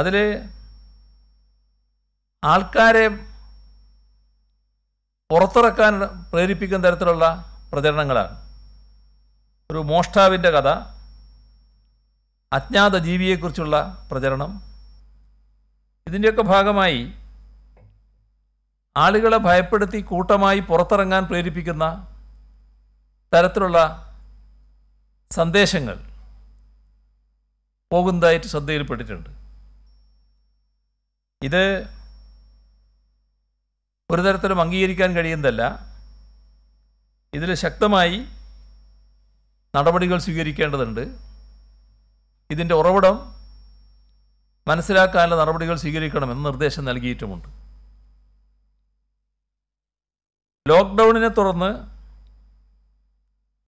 അതിൽ ആൾക്കാരെ പുറത്തിറക്കാൻ പ്രേരിപ്പിക്കുന്ന തരത്തിലുള്ള പ്രചരണങ്ങളാണ് ഒരു മോഷ്ടാവിൻ്റെ കഥ അജ്ഞാത ജീവിയെക്കുറിച്ചുള്ള പ്രചരണം ഇതിൻ്റെയൊക്കെ ഭാഗമായി ആളുകളെ ഭയപ്പെടുത്തി കൂട്ടമായി പുറത്തിറങ്ങാൻ പ്രേരിപ്പിക്കുന്ന തരത്തിലുള്ള സന്ദേശങ്ങൾ പോകുന്നതായിട്ട് ശ്രദ്ധയിൽപ്പെട്ടിട്ടുണ്ട് ഇത് ഒരു തരത്തിലും അംഗീകരിക്കാൻ കഴിയുന്നതല്ല ഇതിൽ ശക്തമായി നടപടികൾ സ്വീകരിക്കേണ്ടതുണ്ട് ഇതിൻ്റെ ഉറവിടം മനസ്സിലാക്കാനുള്ള നടപടികൾ സ്വീകരിക്കണമെന്ന് നിർദ്ദേശം നൽകിയിട്ടുമുണ്ട് ലോക്ക്ഡൗണിനെ തുടർന്ന്